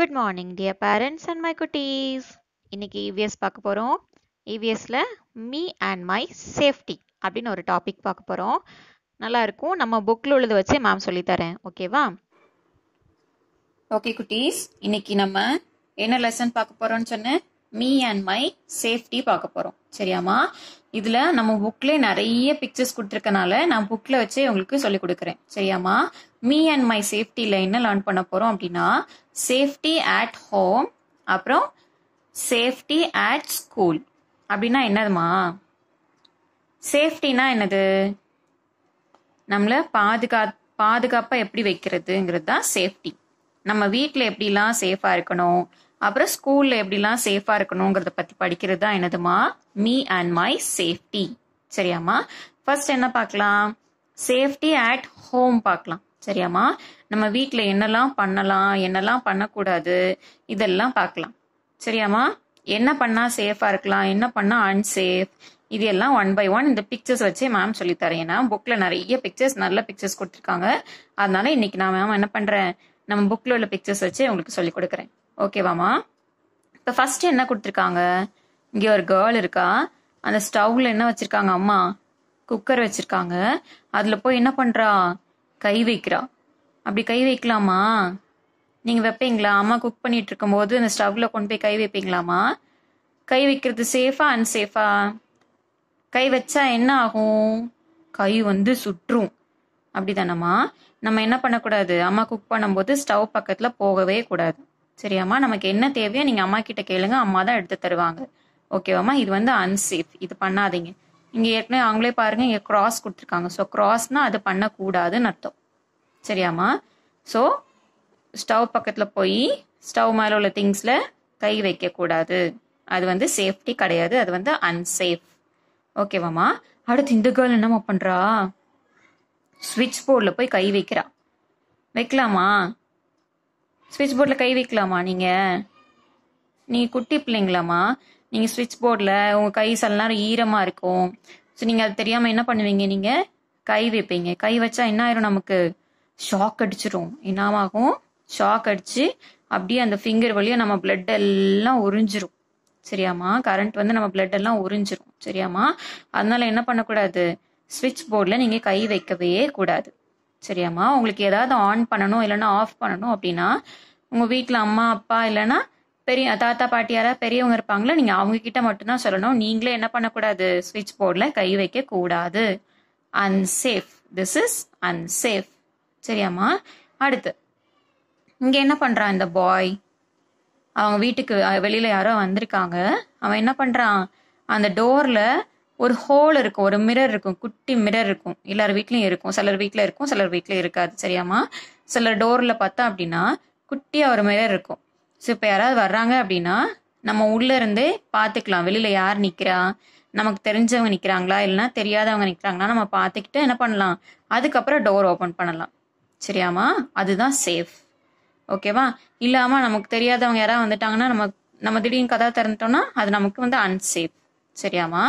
good morning dear parents and my குட்டீஸ் இன்னைக்கு EVS e பார்க்க போகிறோம் இவிஎஸ்ல e me and my safety அப்படின்னு ஒரு டாபிக் பார்க்க போகிறோம் நல்லா இருக்கும் நம்ம புக்கில் உள்ளது வச்சு மேம் சொல்லி தரேன் ஓகேவா ஓகே குட்டீஸ் இன்னைக்கு நம்ம என்ன லெசன் பார்க்க போறோம்னு சொன்னேன் மீ அண்ட் மை சேஃப்டி பார்க்க போகிறோம் சரியாம்மா இதில் நம்ம புக்கில் நிறைய பிக்சர்ஸ் கொடுத்துருக்கனால நான் புக்கில் வச்சே உங்களுக்கு சொல்லிக் கொடுக்குறேன் சரியாம்மா மீ அண்ட் மை சேஃப்டியில் என்ன லேர்ன் பண்ண போகிறோம் அப்படின்னா சேஃப்டி அட் ஹோம் அப்புறம் சேஃப்டி அட் ஸ்கூல் அப்படின்னா என்னதுமா சேஃப்டினா என்னது நம்மளை பாதுகா பாதுகாப்பாக எப்படி வைக்கிறதுங்கிறது தான் சேஃப்டி நம்ம வீட்டில் எப்படிலாம் சேஃபாக இருக்கணும் அப்புறம் ஸ்கூல்ல எப்படிலாம் சேஃபா இருக்கணுங்கிறத பத்தி படிக்கிறது தான் என்னதுமா மீ அண்ட் மை சேஃப்டி சரியாம்மா ஃபர்ஸ்ட் என்ன பார்க்கலாம் சேஃப்டி அட் ஹோம் பார்க்கலாம் சரியாம்மா நம்ம வீட்டில் என்னெல்லாம் பண்ணலாம் என்னெல்லாம் பண்ணக்கூடாது இதெல்லாம் பார்க்கலாம் சரியாம்மா என்ன பண்ணால் சேஃபாக இருக்கலாம் என்ன பண்ணால் அன்சேஃப் இது எல்லாம் ஒன் பை ஒன் இந்த பிக்சர்ஸ் வச்சு மேம் சொல்லித்தரேன் ஏன்னா புக்கில் நிறைய பிக்சர்ஸ் நல்ல பிக்சர்ஸ் கொடுத்துருக்காங்க அதனால இன்னைக்கு நான் மேம் என்ன பண்ணுறேன் நம்ம புக்கில் உள்ள பிக்சர்ஸ் வச்சு உங்களுக்கு சொல்லி கொடுக்குறேன் ஓகேவாம்மா இப்போ ஃபஸ்ட்டு என்ன கொடுத்துருக்காங்க இங்கே ஒரு கேர்ள் இருக்கா அந்த ஸ்டவ்வில் என்ன வச்சுருக்காங்க அம்மா குக்கர் வச்சுருக்காங்க அதில் போய் என்ன பண்ணுறா கை வைக்கிறா அப்படி கை வைக்கலாமா நீங்கள் வைப்பீங்களா அம்மா குக் பண்ணிட்டு இருக்கும்போது அந்த ஸ்டவ்வில் கொண்டு போய் கை வைப்பீங்களாமா கை வைக்கிறது சேஃபா அன்சேஃபா கை வச்சா என்ன ஆகும் கை வந்து சுற்றும் அப்படி தானம்மா நம்ம என்ன பண்ணக்கூடாது அம்மா குக் பண்ணும்போது ஸ்டவ் பக்கத்தில் போகவே கூடாது சரியாம்மா நமக்கு என்ன தேவையோ நீங்கள் அம்மா கிட்ட கேளுங்க அம்மா தான் எடுத்து தருவாங்க ஓகேவாம்மா இது வந்து அன்சேஃப் இது பண்ணாதீங்க இங்க ஏற்கனவே அவங்களே பாருங்க இங்கே கிராஸ் கொடுத்துருக்காங்க ஸோ கிராஸ்னால் அது பண்ணக்கூடாதுன்னு அர்த்தம் சரியாம்மா ஸோ ஸ்டவ் பக்கத்தில் போய் ஸ்டவ் மேலே உள்ள திங்ஸ்ல கை வைக்கக்கூடாது அது வந்து சேஃப்டி கிடையாது அது வந்து அன்சேஃப் ஓகேவாம்மா அடுத்து இந்த கேர்ள் என்னம்மா பண்றா ஸ்விட்ச் போர்டில் போய் கை வைக்கிறா வைக்கலாமா ஸ்விட்ச் போர்டில் கை வைக்கலாமா நீங்கள் நீங்கள் குட்டி பிள்ளைங்களாம்மா நீங்கள் ஸ்விட்ச் போர்டில் உங்கள் கை சில நேரம் ஈரமாக இருக்கும் ஸோ நீங்கள் அது தெரியாமல் என்ன பண்ணுவீங்க நீங்கள் கை வைப்பீங்க கை வச்சா என்ன ஆயிரும் நமக்கு ஷாக் அடிச்சிடும் என்னமாகும் ஷாக் அடித்து அப்படியே அந்த ஃபிங்கர் வழியாக நம்ம பிளட் எல்லாம் உறிஞ்சிரும் சரியாம்மா கரண்ட் வந்து நம்ம பிளட் எல்லாம் உறிஞ்சிரும் சரியாம்மா அதனால என்ன பண்ணக்கூடாது ஸ்விட்ச் போர்டில் நீங்கள் கை வைக்கவே கூடாது சரியாம்மா உங்களுக்கு ஏதாவது ஆன் பண்ணணும் இல்லைன்னா ஆஃப் பண்ணணும் அப்படின்னா உங்கள் வீட்டில் அம்மா அப்பா இல்லைன்னா பெரிய தாத்தா பாட்டி யாராவது பெரியவங்க இருப்பாங்களா நீங்கள் அவங்கக்கிட்ட மட்டும்தான் சொல்லணும் நீங்களே என்ன பண்ணக்கூடாது ஸ்விட்ச் போர்டில் கை வைக்கக்கூடாது அன்சேஃப் திஸ் இஸ் அன்சேஃப் சரியாம்மா அடுத்து இங்கே என்ன பண்ணுறான் இந்த பாய் அவங்க வீட்டுக்கு வெளியில் யாரோ வந்திருக்காங்க அவன் என்ன பண்ணுறான் அந்த டோரில் ஒரு ஹோல் இருக்கும் ஒரு மிரர் இருக்கும் குட்டி மிரர் இருக்கும் எல்லார் வீட்லேயும் இருக்கும் சிலர் வீட்டில் இருக்கும் சிலர் வீட்டில் இருக்காது சரியாமா சிலர் டோரில் பார்த்தா அப்படின்னா குட்டியா ஒரு மிரர் இருக்கும் ஸோ இப்போ யாராவது வர்றாங்க அப்படின்னா நம்ம உள்ளே இருந்தே பார்த்துக்கலாம் வெளியில் யார் நிற்கிறா நமக்கு தெரிஞ்சவங்க நிற்கிறாங்களா இல்லைனா தெரியாதவங்க நிற்கிறாங்களா நம்ம பார்த்துக்கிட்டு என்ன பண்ணலாம் அதுக்கப்புறம் டோர் ஓப்பன் பண்ணலாம் சரியாமா அதுதான் சேஃப் ஓகேவா இல்லாம நமக்கு தெரியாதவங்க யாராவது வந்துட்டாங்கன்னா நம்ம நம்ம திடீர்னு கதா திறந்துட்டோம்னா அது நமக்கு வந்து அன்சேஃப் சரியாமா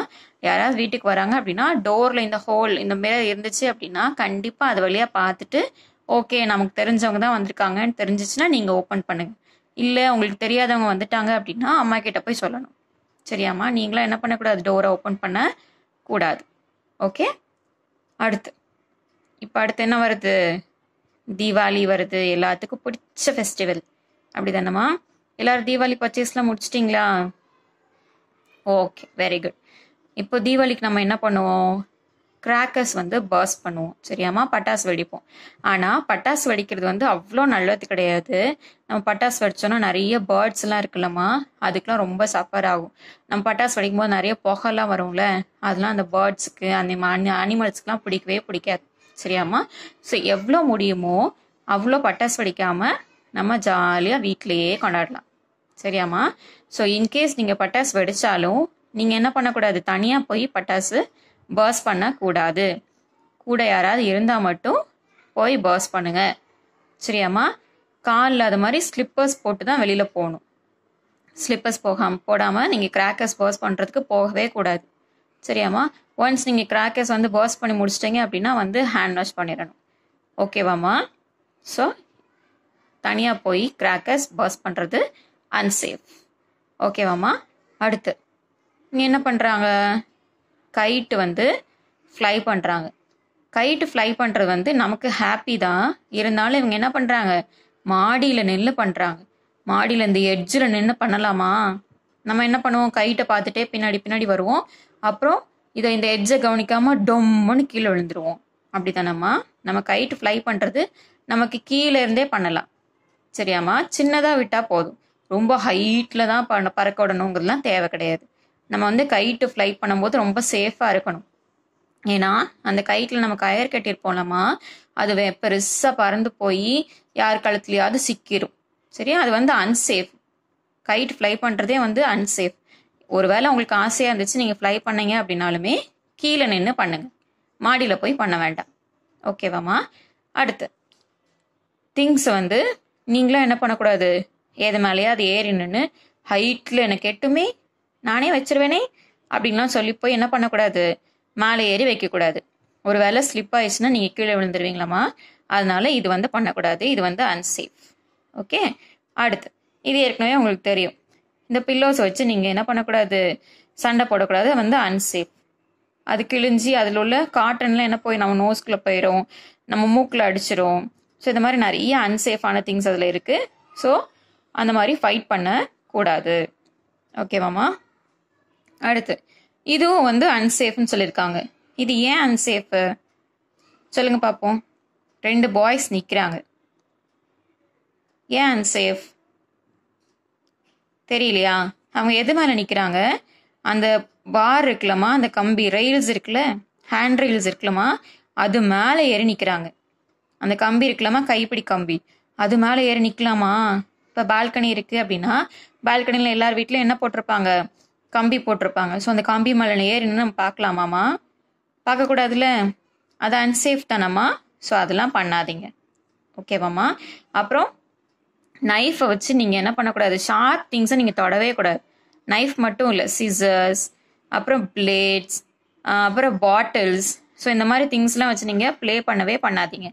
யாராவது வீட்டுக்கு வராங்க அப்படின்னா டோரில் இந்த ஹோல் இந்த மாரி இருந்துச்சு அப்படின்னா கண்டிப்பாக அது வழியாக பார்த்துட்டு ஓகே நமக்கு தெரிஞ்சவங்க தான் வந்திருக்காங்கன்னு தெரிஞ்சிச்சுன்னா நீங்கள் ஓப்பன் பண்ணுங்க இல்லை உங்களுக்கு தெரியாதவங்க வந்துட்டாங்க அப்படின்னா அம்மா கிட்ட போய் சொல்லணும் சரியாம்மா நீங்களாம் என்ன பண்ணக்கூடாது டோரை ஓப்பன் பண்ண கூடாது ஓகே அடுத்து இப்போ அடுத்து என்ன வருது தீபாவளி வருது எல்லாத்துக்கும் பிடிச்ச ஃபெஸ்டிவல் அப்படி தானேம்மா எல்லாரும் தீபாவளி பர்ச்சேஸ்லாம் முடிச்சிட்டிங்களா ஓகே வெரி குட் இப்போ தீபாவளிக்கு நம்ம என்ன பண்ணுவோம் கிராக்கர்ஸ் வந்து பர்ஸ் பண்ணுவோம் சரியாமா பட்டாசு வெடிப்போம் ஆனால் பட்டாசு வெடிக்கிறது வந்து அவ்வளோ நல்லது கிடையாது நம்ம பட்டாசு வெடிச்சோன்னா நிறைய பேர்ட்ஸ்லாம் இருக்குல்லம்மா அதுக்கெலாம் ரொம்ப சஃபர் ஆகும் நம்ம பட்டாசு வெடிக்கும் போது நிறைய புகைலாம் வரும்ல அதெல்லாம் அந்த பேர்ட்ஸுக்கு அந்த அனிமல்ஸ்க்குலாம் பிடிக்கவே பிடிக்காது சரியாம்மா ஸோ எவ்வளோ முடியுமோ அவ்வளோ பட்டாசு வெடிக்காமல் நம்ம ஜாலியாக வீட்டிலையே கொண்டாடலாம் சரியாம்மா ஸோ இன்கேஸ் நீங்கள் பட்டாசு வெடித்தாலும் நீங்கள் என்ன பண்ணக்கூடாது தனியாக போய் பட்டாசு பர்ஸ் பண்ணக்கூடாது கூட யாராவது இருந்தால் மட்டும் போய் பர்ஸ் பண்ணுங்கள் சரியாம்மா காலில் அது மாதிரி ஸ்லிப்பர்ஸ் போட்டு தான் வெளியில் போகணும் ஸ்லிப்பர்ஸ் போகாம போடாமல் நீங்கள் கிராக்கர்ஸ் பர்ஸ் பண்ணுறதுக்கு போகவே கூடாது சரியாம்மா ஒன்ஸ் நீங்கள் கிராக்கர்ஸ் வந்து பர்ஸ் பண்ணி முடிச்சிட்டிங்க அப்படின்னா வந்து ஹேண்ட் வாஷ் பண்ணிடணும் ஓகேவாம்மா ஸோ தனியாக போய் கிராக்கர்ஸ் பர்ஸ் பண்ணுறது அன்சேஃப் ஓகேவாம்மா அடுத்து என்ன பண்ணுறாங்க கைட்டு வந்து ஃப்ளை பண்ணுறாங்க கைட்டு ஃப்ளை பண்ணுறது வந்து நமக்கு ஹாப்பி தான் இருந்தாலும் இவங்க என்ன பண்ணுறாங்க மாடியில் நின்று பண்ணுறாங்க மாடியில் இந்த எட்ஜில் நின்று பண்ணலாமா நம்ம என்ன பண்ணுவோம் கைட்டை பார்த்துட்டே பின்னாடி பின்னாடி வருவோம் அப்புறம் இதை இந்த எட்ஜை கவனிக்காமல் டொம்முன்னு கீழே விழுந்துருவோம் அப்படி தானேம்மா நம்ம கைட்டு ஃப்ளை பண்ணுறது நமக்கு கீழே இருந்தே பண்ணலாம் சரியாம்மா சின்னதாக விட்டால் போதும் ரொம்ப ஹைட்டில் தான் ப பறக்க விடணுங்கிறதுலாம் தேவை கிடையாது நம்ம வந்து கைட்டு ஃப்ளை பண்ணும்போது ரொம்ப சேஃபாக இருக்கணும் ஏன்னா அந்த கைட்டில் நம்ம கயர் கட்டியிருப்போம்லமா அது பெருசாக பறந்து போய் யார் கழுத்துலையாவது சிக்கிடும் சரியா அது வந்து அன்சேஃப் கைட் ஃப்ளை பண்ணுறதே வந்து அன்சேஃப் ஒருவேளை உங்களுக்கு ஆசையாக இருந்துச்சு நீங்கள் ஃப்ளை பண்ணீங்க அப்படின்னாலுமே கீழே நின்று பண்ணுங்கள் மாடியில் போய் பண்ண வேண்டாம் ஓகேவாம்மா அடுத்து திங்ஸை வந்து நீங்களும் என்ன பண்ணக்கூடாது எது மேலேயே அது ஏறி நின்று ஹைட்டில் எனக்கு எட்டுமே நானே வச்சிருவேனே அப்படின்லாம் சொல்லி போய் என்ன பண்ணக்கூடாது மேலே ஏறி வைக்கக்கூடாது ஒரு வேளை ஸ்லிப் ஆயிடுச்சுன்னா நீங்கள் கீழே விழுந்துருவீங்களாமா அதனால இது வந்து பண்ணக்கூடாது இது வந்து அன்சேஃப் ஓகே அடுத்து இது ஏற்கனவே உங்களுக்கு தெரியும் இந்த பில்லோஸ் வச்சு நீங்கள் என்ன பண்ணக்கூடாது சண்டை போடக்கூடாது வந்து அன்சேஃப் அது கிழிஞ்சி அதில் உள்ள காட்டன்லாம் என்ன போய் நம்ம நோஸ்குள்ளே போயிடும் நம்ம மூக்கில் அடிச்சிரும் ஸோ இந்த மாதிரி நிறைய அன்சேஃபான திங்ஸ் அதில் இருக்குது ஸோ அந்த மாதிரி ஃபைட் பண்ணக்கூடாது ஓகேவாம்மா அடுத்து இதுவும் வந்து அன்சேஃப்னு சொல்லியிருக்காங்க இது ஏன் அன்சேஃபு சொல்லுங்க பார்ப்போம் ரெண்டு பாய்ஸ் நிற்கிறாங்க ஏன் அன்சேஃப் தெரியலையா அவங்க எது மேலே நிற்கிறாங்க அந்த பார் இருக்குல்லம்மா அந்த கம்பி ரயில்ஸ் இருக்குல்ல ஹேண்ட் ரயில்ஸ் இருக்குல்லம்மா அது மேலே ஏறி நிற்கிறாங்க அந்த கம்பி இருக்குல்லம்மா கைப்பிடி கம்பி அது மேலே ஏறி நிற்கலாமா இப்போ பால்கனி இருக்குது அப்படின்னா பால்கனியில் எல்லார் வீட்லையும் என்ன போட்டிருப்பாங்க கம்பி போட்டிருப்பாங்க ஸோ அந்த கம்பி மலை ஏறி நம்ம பார்க்கலாமாம்மா பார்க்கக்கூடாதுல அது அன்சேஃப் தானம்மா ஸோ அதெல்லாம் பண்ணாதீங்க ஓகேவாம்மா அப்புறம் நைஃபை வச்சு நீங்கள் என்ன பண்ணக்கூடாது ஷார்ப் திங்ஸை நீங்கள் தொடவே கூடாது நைஃப் மட்டும் இல்லை சிசர்ஸ் அப்புறம் பிளேட்ஸ் அப்புறம் பாட்டில்ஸ் ஸோ இந்த மாதிரி திங்ஸ்லாம் வச்சு நீங்கள் ப்ளே பண்ணவே பண்ணாதீங்க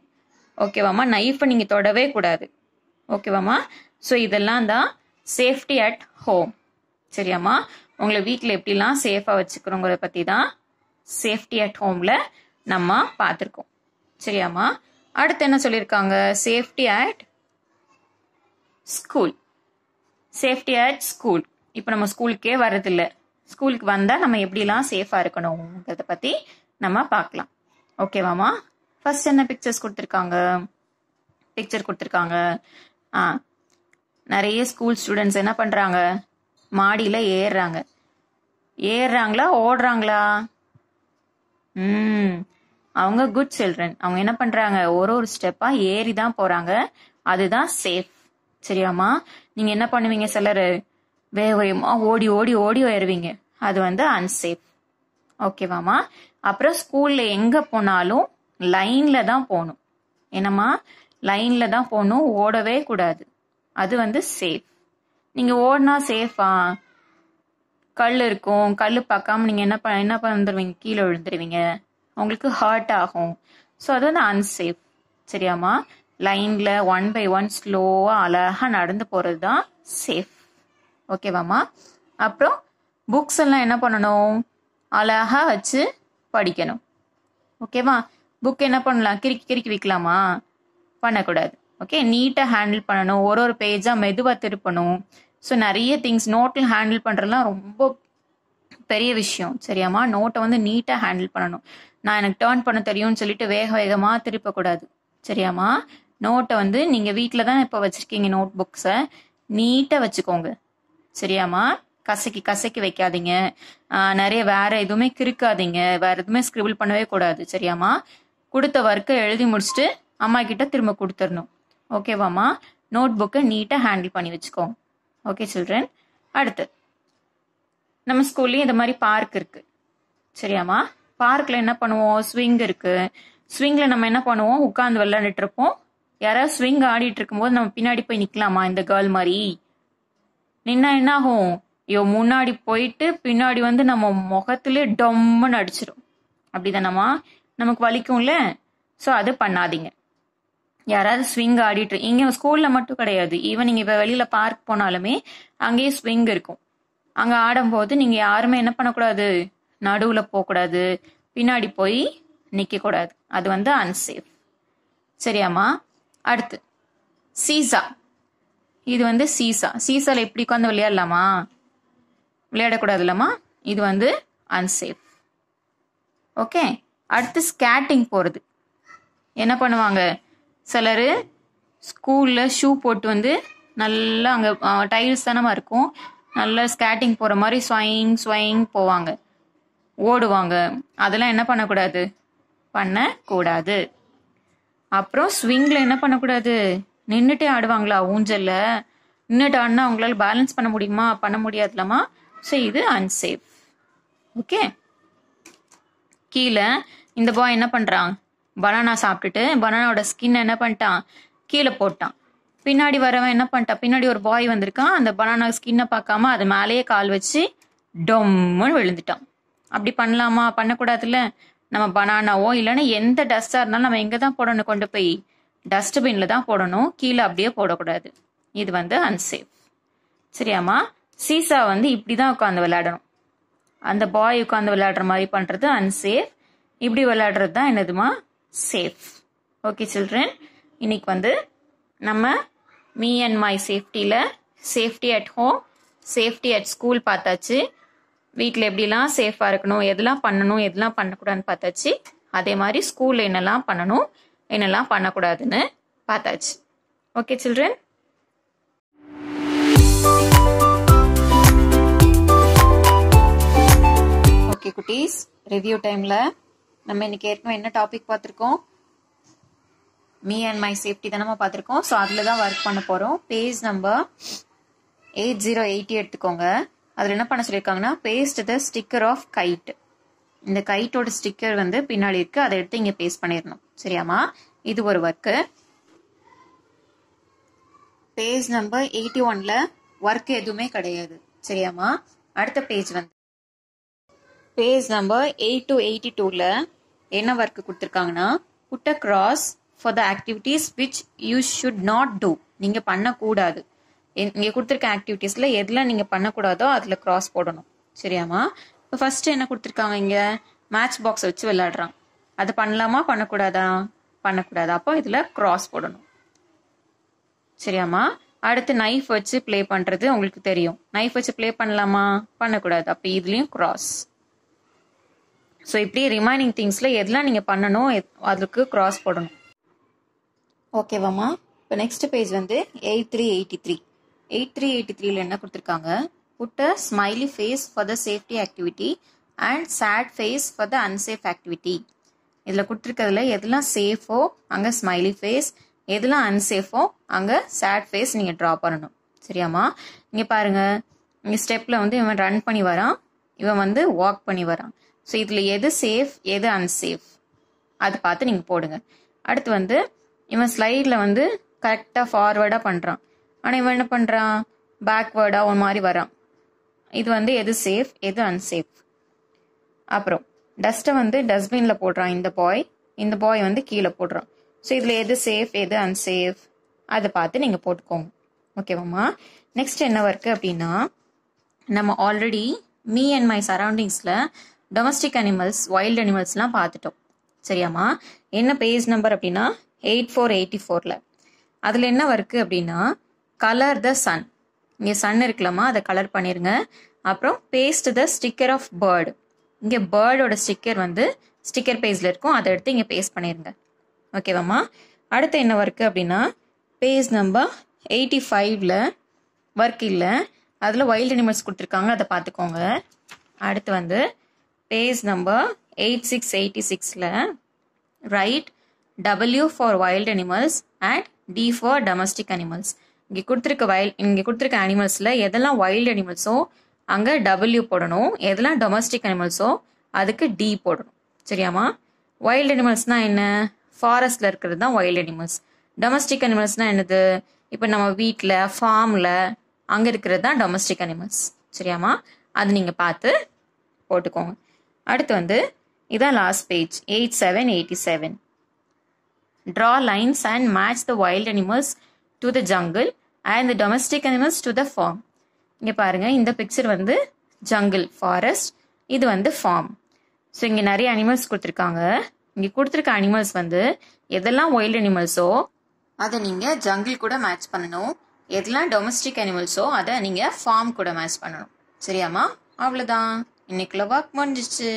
ஓகேவாம்மா நைஃபை நீங்கள் தொடவே கூடாது ஓகேவாம்மா ஸோ இதெல்லாம் தான் சேஃப்டி அட் ஹோம் சரியாம்மா உங்களை வீட்டில் எப்படிலாம் சேஃபாக வச்சுக்கிறோங்கிறத பற்றி தான் சேஃப்டி அட் ஹோமில் நம்ம பார்த்துருக்கோம் சரியாம்மா அடுத்து என்ன சொல்லியிருக்காங்க safety at school safety at school இப்போ நம்ம ஸ்கூலுக்கே வர்றதில்ல ஸ்கூலுக்கு வந்தால் நம்ம எப்படிலாம் சேஃபாக இருக்கணுங்கிறத பற்றி நம்ம பார்க்கலாம் ஓகேவாம்மா ஃபர்ஸ்ட் என்ன பிக்சர்ஸ் கொடுத்துருக்காங்க பிக்சர் கொடுத்துருக்காங்க ஆ நிறைய ஸ்கூல் ஸ்டூடெண்ட்ஸ் என்ன பண்ணுறாங்க மாடியில் ஏறுறாங்க ஏறுறாங்களா ஓடுறாங்களா ம் அவங்க குட் சில்ட்ரன் அவங்க என்ன பண்ணுறாங்க ஒரு ஒரு ஸ்டெப்பாக ஏறி தான் போகிறாங்க அதுதான் சேஃப் சரியாம்மா நீங்கள் என்ன பண்ணுவீங்க சிலர் வேக ஓடி ஓடி ஓடி வருவீங்க அது வந்து அன்சேஃப் ஓகேவாம்மா அப்புறம் ஸ்கூலில் எங்கே போனாலும் லைனில் தான் போகணும் என்னம்மா லைனில் தான் போகணும் ஓடவே கூடாது அது வந்து சேஃப் நீங்கள் ஓடினா சேஃபா கல் இருக்கும் கல் பார்க்காம நீங்கள் என்ன ப என்ன பண்ணிடுவீங்க கீழே விழுந்துருவீங்க உங்களுக்கு ஹர்ட் ஆகும் ஸோ அது வந்து அன்சேஃப் சரியாம்மா லைனில் ஒன் பை ஒன் ஸ்லோவாக அழகாக நடந்து போகிறது தான் சேஃப் ஓகேவாம்மா அப்புறம் புக்ஸ் எல்லாம் என்ன பண்ணணும் அழகாக வச்சு படிக்கணும் ஓகேவா புக் என்ன பண்ணலாம் கிறுக்கி கிறுக்கி விற்கலாமா பண்ணக்கூடாது ஓகே நீட்டாக ஹேண்டில் பண்ணணும் ஒரு ஒரு பேஜாக மெதுவாக திருப்பணும் ஸோ நிறைய திங்ஸ் நோட்டில் ஹேண்டில் பண்ணுறதுலாம் ரொம்ப பெரிய விஷயம் சரியாம்மா நோட்டை வந்து நீட்டாக ஹேண்டில் பண்ணணும் நான் எனக்கு டேர்ன் பண்ண தெரியும்னு சொல்லிட்டு வேக வேகமாக திருப்பக்கூடாது சரியாம்மா நோட்டை வந்து நீங்கள் வீட்டில் தான் இப்போ வச்சுருக்கீங்க நோட் புக்ஸை நீட்டாக வச்சுக்கோங்க சரியாம்மா கசக்கி கசக்கி வைக்காதீங்க நிறைய வேற எதுவுமே கிறுக்காதீங்க வேற எதுவுமே ஸ்கிரிபிள் பண்ணவே கூடாது சரியாம்மா கொடுத்த ஒர்க்கை எழுதி முடிச்சுட்டு அம்மா கிட்ட திரும்ப கொடுத்துடணும் ஓகேவாம்மா நோட் புக்கை நீட்டாக ஹேண்டில் பண்ணி வச்சுக்கோ ஓகே சில்ட்ரன் அடுத்து நம்ம ஸ்கூல்லையும் இந்த மாதிரி பார்க் இருக்கு சரியாம்மா பார்க்கில் என்ன பண்ணுவோம் ஸ்விங் இருக்கு ஸ்விங்கில் நம்ம என்ன பண்ணுவோம் உட்காந்து விளையாண்டுட்டு இருப்போம் யாராவது ஸ்விங் ஆடிட்டு இருக்கும்போது நம்ம பின்னாடி போய் நிற்கலாமா இந்த கேர்ள் மாதிரி நின்னா என்ன ஆகும் ஐயோ முன்னாடி போயிட்டு பின்னாடி வந்து நம்ம முகத்துல டொம்முன்னு அடிச்சிடும் அப்படிதானம்மா நமக்கு வலிக்கும்ல ஸோ அது பண்ணாதீங்க யாராவது ஸ்விங் ஆடிட்டு இங்கே ஸ்கூலில் மட்டும் கிடையாது ஈவன் நீங்கள் இப்போ வெளியில் பார்க் போனாலுமே அங்கேயே ஸ்விங் இருக்கும் அங்கே ஆடும்போது நீங்கள் யாருமே என்ன பண்ணக்கூடாது நடுவில் போகக்கூடாது பின்னாடி போய் நிற்கக்கூடாது அது வந்து அன்சேஃப் சரியாம்மா அடுத்து சீசா இது வந்து சீசா சீசாவில் எப்படி உட்காந்து விளையாடலாமா விளையாடக்கூடாது இல்லாமா இது வந்து அன்சேஃப் ஓகே அடுத்து ஸ்கேட்டிங் போகிறது என்ன பண்ணுவாங்க சிலர் ஸ்கூலில் ஷூ போட்டு வந்து நல்லா அங்கே டைல்ஸ் தானமாக இருக்கும் நல்லா ஸ்கேட்டிங் போகிற மாதிரி ஸ்வயிங் ஸ்வயிங் போவாங்க ஓடுவாங்க அதெல்லாம் என்ன பண்ணக்கூடாது பண்ணக்கூடாது அப்புறம் ஸ்விங்கில் என்ன பண்ணக்கூடாது நின்றுட்டே ஆடுவாங்களா ஊஞ்சலில் நின்றுட்டு ஆடினா அவங்களால பேலன்ஸ் பண்ண முடியுமா பண்ண முடியாதுலாமா ஸோ இது அன்சேஃப் ஓகே கீழே இந்த பாய் என்ன பண்ணுறான் பனானா சாப்பிட்டுட்டு பனானாவோட ஸ்கின் என்ன பண்ணிட்டான் கீழே போட்டான் பின்னாடி வரவன் என்ன பண்ணிட்டான் பின்னாடி ஒரு பாய் வந்திருக்கான் அந்த பனானா ஸ்கின்னை பார்க்காம அது மேலேயே கால் வச்சு டொம்முன்னு விழுந்துட்டான் அப்படி பண்ணலாமா பண்ணக்கூடாதுல்ல நம்ம பனானாவோ இல்லைன்னா எந்த டஸ்ட்டாக இருந்தாலும் நம்ம எங்கே தான் போடணும் கொண்டு போய் டஸ்ட்பின்ல தான் போடணும் கீழே அப்படியே போடக்கூடாது இது வந்து அன்சேஃப் சரியாம்மா சீசா வந்து இப்படி தான் உட்காந்து விளையாடணும் அந்த பாய் உட்காந்து விளையாடுற மாதிரி பண்ணுறது அன்சேஃப் இப்படி விளையாடுறது தான் என்னதுமா சேஃப் ஓகே சில்ட்ரன் இன்னைக்கு வந்து நம்ம மீ அண்ட் மை சேஃப்டியில் safety at home safety at school பார்த்தாச்சு வீட்டில் எப்படிலாம் சேஃபாக இருக்கணும் எதெல்லாம் பண்ணணும் எதெல்லாம் பண்ணக்கூடாதுன்னு பார்த்தாச்சு அதே மாதிரி ஸ்கூலில் என்னெல்லாம் பண்ணணும் என்னெல்லாம் பண்ணக்கூடாதுன்னு பார்த்தாச்சு ஓகே சில்ட்ரன் ஓகே குட்டீஸ் ரிவ்யூ டைமில் நம்ம இன்னைக்கு ஏற்கனவே என்ன டாபிக் பார்த்துருக்கோம் மீ அண்ட் மை சேஃப்டி தான் நம்ம பார்த்துருக்கோம் ஸோ அதில் தான் ஒர்க் பண்ண போகிறோம் page number eight zero eighty எடுத்துக்கோங்க அதில் என்ன பண்ண சொல்லியிருக்காங்கன்னா paste the sticker of kite இந்த கைட்டோட ஸ்டிக்கர் வந்து பின்னாடி இருக்குது அதை எடுத்து இங்கே பேஸ்ட் பண்ணிடணும் சரியாமா இது ஒரு ஒர்க்கு பேஜ் நம்பர் எயிட்டி ஒன்ல ஒர்க் எதுவுமே கிடையாது சரியாமா அடுத்த பேஜ் வந்து page number eight two eighty டூவில் என்ன ஒர்க் கொடுத்துருக்காங்கன்னா put a cross for the activities which you should not do நீங்கள் பண்ணக்கூடாது இங்கே கொடுத்துருக்க ஆக்டிவிட்டீஸில் எதில் நீங்கள் பண்ணக்கூடாதோ அதில் கிராஸ் போடணும் சரியாமா இப்போ ஃபஸ்ட்டு என்ன கொடுத்துருக்காங்க இங்கே மேட்ச் பாக்ஸ் வச்சு விளையாடுறான் அது பண்ணலாமா பண்ணக்கூடாதா பண்ணக்கூடாது அப்போ இதில் கிராஸ் போடணும் சரியாமா அடுத்து நைஃப் வச்சு ப்ளே பண்ணுறது உங்களுக்கு தெரியும் நைஃப் வச்சு ப்ளே பண்ணலாமா பண்ணக்கூடாது அப்போ இதுலேயும் கிராஸ் ஸோ இப்படி ரிமைனிங் திங்ஸில் எதெல்லாம் நீங்கள் பண்ணணும் அதுக்கு க்ராஸ் போடணும் ஓகேவாம்மா இப்போ நெக்ஸ்ட் பேஜ் வந்து eight three eighty three eight three eighty த்ரீல என்ன கொடுத்துருக்காங்க put a smiley face for the safety activity and sad face for the unsafe activity இதில் கொடுத்துருக்கிறதுல எதெல்லாம் சேஃபோ அங்கே ஸ்மைலி ஃபேஸ் எதெல்லாம் அன்சேஃபோ அங்கே சேட் ஃபேஸ் நீங்கள் ட்ரா பண்ணணும் சரியாம்மா இங்கே பாருங்கள் இங்கே ஸ்டெப்பில் வந்து இவன் ரன் பண்ணி வரான் இவன் வந்து வாக் பண்ணி வரான் ஸோ இதில் எது சேஃப் எது அன்சேஃப் அதை பார்த்து நீங்கள் போடுங்க அடுத்து வந்து இவன் ஸ்லைடில் வந்து கரெக்டாக ஃபார்வேர்டாக பண்ணுறான் ஆனால் இவன் என்ன பண்ணுறான் பேக்வேர்டாக ஒரு மாதிரி வரான் இது வந்து எது சேஃப் எது அன்சேஃப் அப்புறம் டஸ்ட்டை வந்து டஸ்ட்பினில் போடுறான் இந்த பாய் இந்த பாய் வந்து கீழே போடுறான் ஸோ இதில் எது சேஃப் எது அன்சேஃப் அதை பார்த்து நீங்கள் போட்டுக்கோங்க ஓகேவாம்மா நெக்ஸ்ட் என்ன ஒர்க்கு அப்படின்னா நம்ம ஆல்ரெடி மீ அண்ட் மை சரௌண்டிங்ஸில் டொமஸ்டிக் அனிமல்ஸ் வைல்டு அனிமல்ஸ்லாம் பார்த்துட்டோம் சரியாம்மா என்ன பேஜ் நம்பர் அப்படின்னா எயிட் ஃபோர் எயிட்டி ஃபோரில் அதில் என்ன ஒர்க்கு அப்படின்னா கலர் த சன் இங்கே சன் இருக்கலாமா அதை கலர் பண்ணிடுங்க அப்புறம் paste the sticker of bird இங்கே பேர்டோட ஸ்டிக்கர் வந்து ஸ்டிக்கர் பேஜில் இருக்கும் அதை எடுத்து இங்கே பேஸ்ட் பண்ணிடுங்க ஓகேவாம்மா அடுத்து என்ன ஒர்க்கு அப்படின்னா பேஜ் நம்பர் எயிட்டி ஃபைவ்ல ஒர்க் இல்லை அதில் வைல்டு அனிமல்ஸ் கொடுத்துருக்காங்க அதை பார்த்துக்கோங்க அடுத்து வந்து page number eight six eighty சிக்ஸில் write W for wild animals and D for domestic animals இங்கே கொடுத்துருக்க வைல் இங்கே கொடுத்துருக்க அனிமல்ஸில் எதெல்லாம் வைல்டு அனிமல்ஸோ அங்கே டபிள்யூ போடணும் எதெல்லாம் டொமஸ்டிக் அனிமல்ஸோ அதுக்கு டி போடணும் சரியாம்மா வைல்டு அனிமல்ஸ்னால் என்ன ஃபாரஸ்ட்டில் இருக்கிறது தான் வைல்டு அனிமல்ஸ் டொமஸ்டிக் அனிமல்ஸ்னால் என்னது இப்போ நம்ம வீட்டில் ஃபார்மில் அங்கே இருக்கிறது தான் டொமஸ்டிக் அனிமல்ஸ் சரியாம்மா அது நீங்கள் பார்த்து போட்டுக்கோங்க அடுத்து வந்து இதான் last page eight seven eighty seven draw lines and match the wild animals to the jungle and the domestic animals to the farm இங்கே பாருங்கள் இந்த பிக்சர் வந்து ஜங்கிள் ஃபாரஸ்ட் இது வந்து ஃபார்ம் ஸோ இங்கே நிறைய அனிமல்ஸ் கொடுத்துருக்காங்க இங்கே கொடுத்துருக்க அனிமல்ஸ் வந்து எதெல்லாம் ஒயில்ட் அனிமல்ஸோ அதை நீங்கள் ஜங்கிள் கூட மேட்ச் பண்ணணும் எதெல்லாம் டொமஸ்டிக் அனிமல்ஸோ அதை நீங்கள் ஃபார்ம் கூட மேட்ச் பண்ணணும் சரியாம்மா அவ்வளோதான் இன்னைக்குள்ள ஒர்க் முடிஞ்சிச்சு